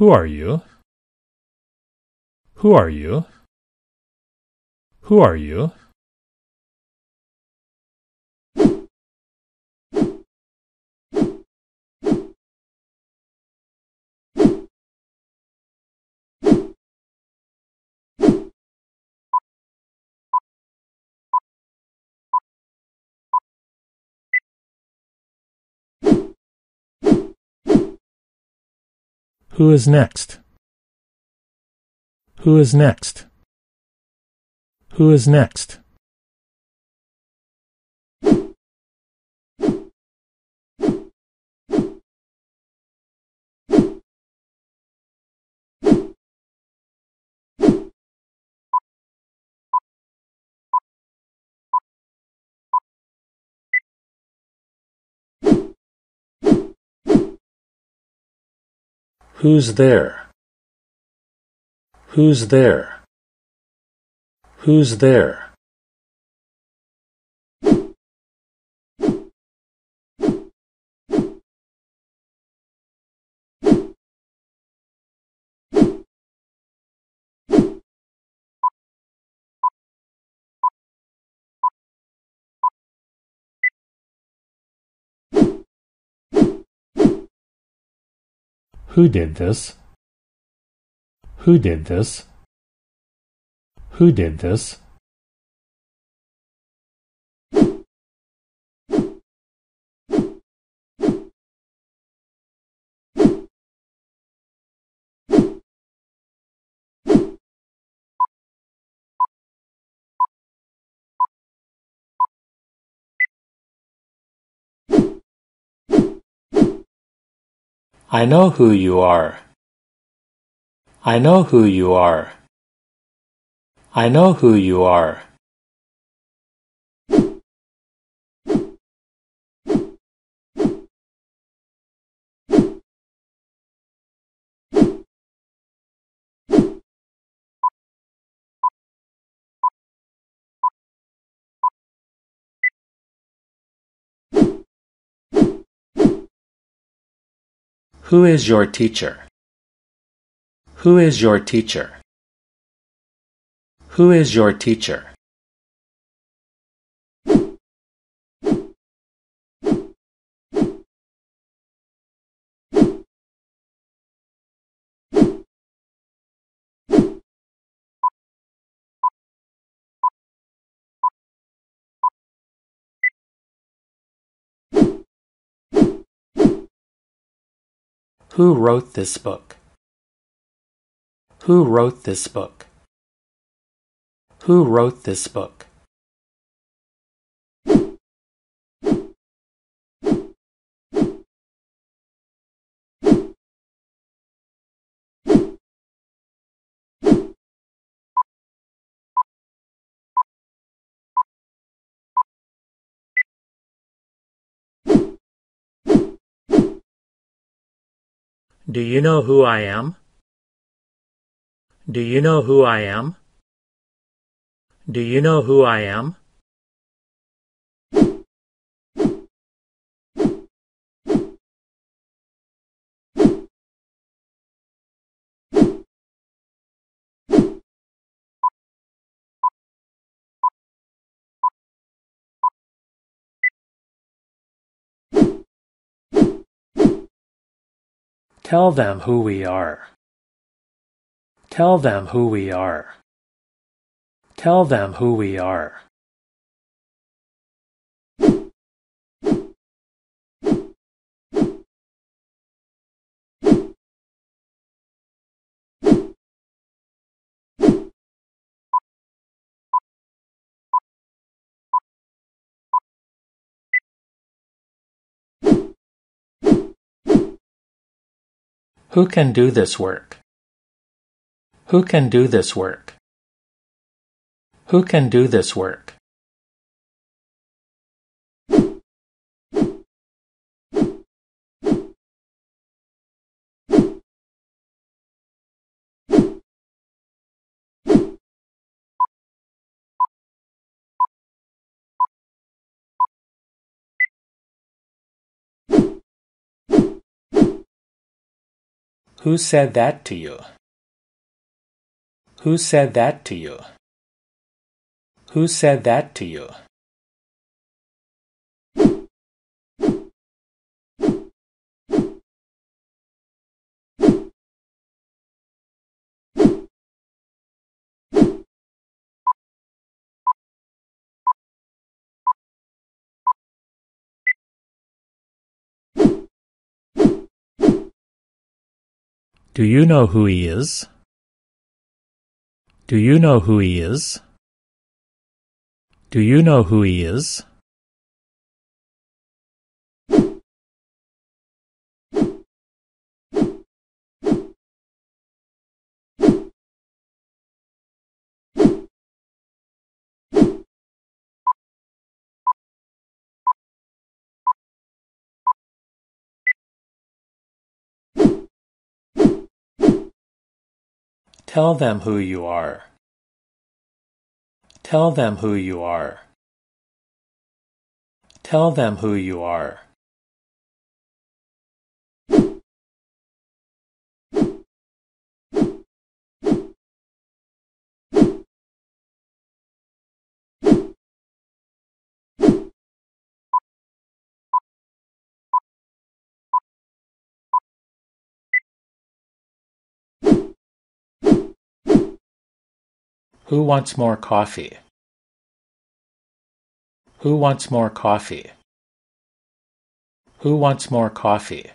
Who are you? Who are you? Who are you? Who is next? Who is next? Who is next? Who's there? Who's there? Who's there? Who did this? Who did this? Who did this? I know who you are. I know who you are. I know who you are. Who is your teacher? Who is your teacher? Who is your teacher? Who wrote this book? Who wrote this book? Who wrote this book? Do you know who I am? Do you know who I am? Do you know who I am? Tell them who we are. Tell them who we are. Tell them who we are. Who can do this work? Who can do this work? Who can do this work? Who said that to you? Who said that to you? Who said that to you? Do you know who he is? Do you know who he is? Do you know who he is? Tell them who you are. Tell them who you are. Tell them who you are. Who wants more coffee? Who wants more coffee? Who wants more coffee?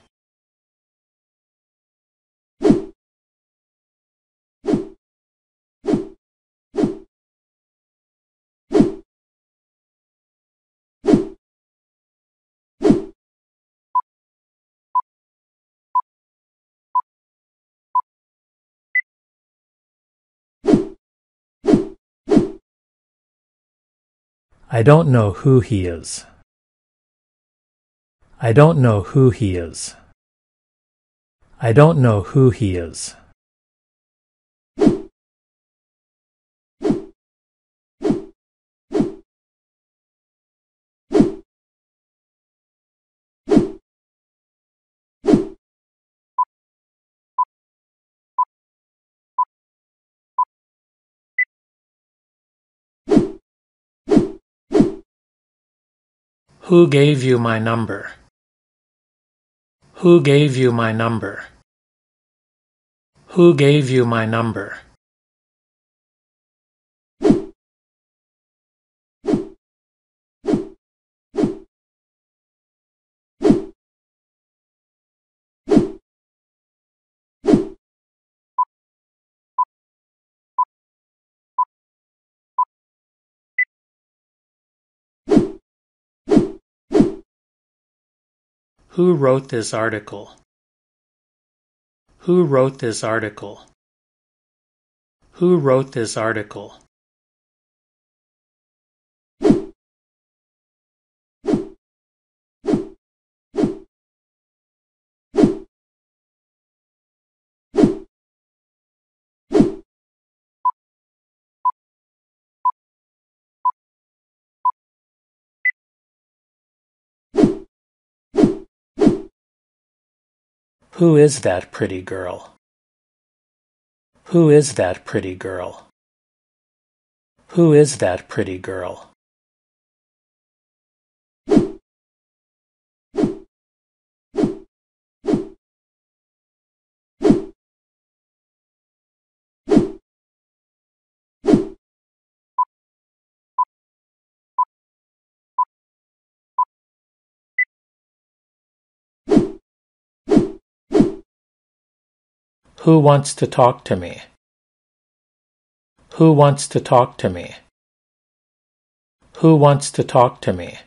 I don't know who he is. I don't know who he is. I don't know who he is. Who gave you my number? Who gave you my number? Who gave you my number? Who wrote this article? Who wrote this article? Who wrote this article? Who is that pretty girl? Who is that pretty girl? Who is that pretty girl? Who wants to talk to me? Who wants to talk to me? Who wants to talk to me?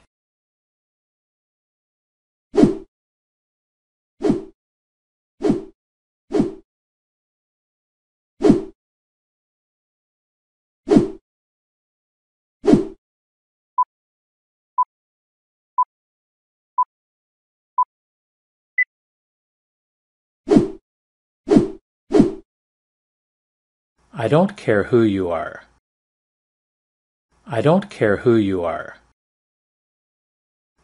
I don't care who you are. I don't care who you are.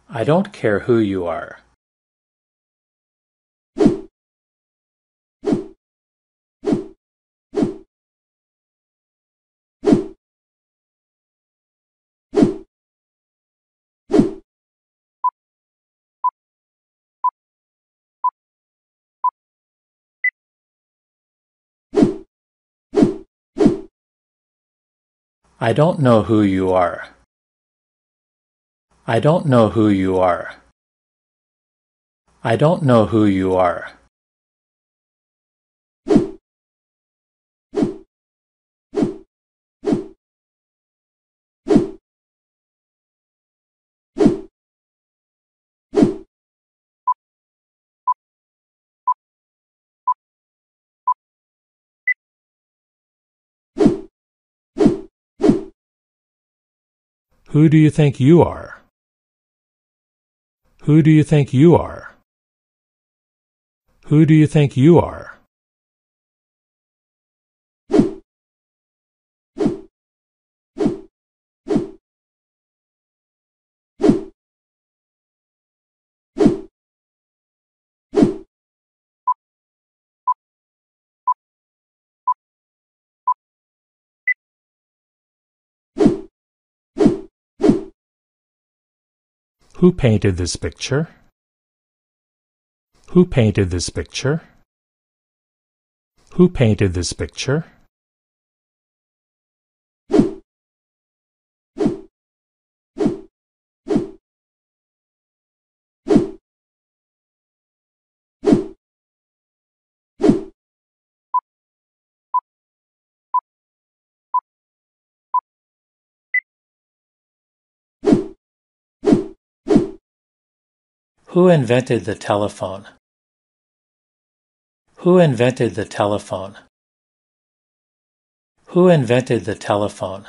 I don't care who you are. I don't know who you are. I don't know who you are. I don't know who you are. Who do you think you are? Who do you think you are? Who do you think you are? Who painted this picture? Who painted this picture? Who painted this picture? Who invented the telephone? Who invented the telephone? Who invented the telephone?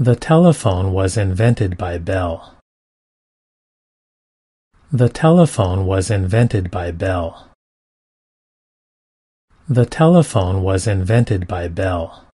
The telephone was invented by Bell. The telephone was invented by Bell. The telephone was invented by Bell.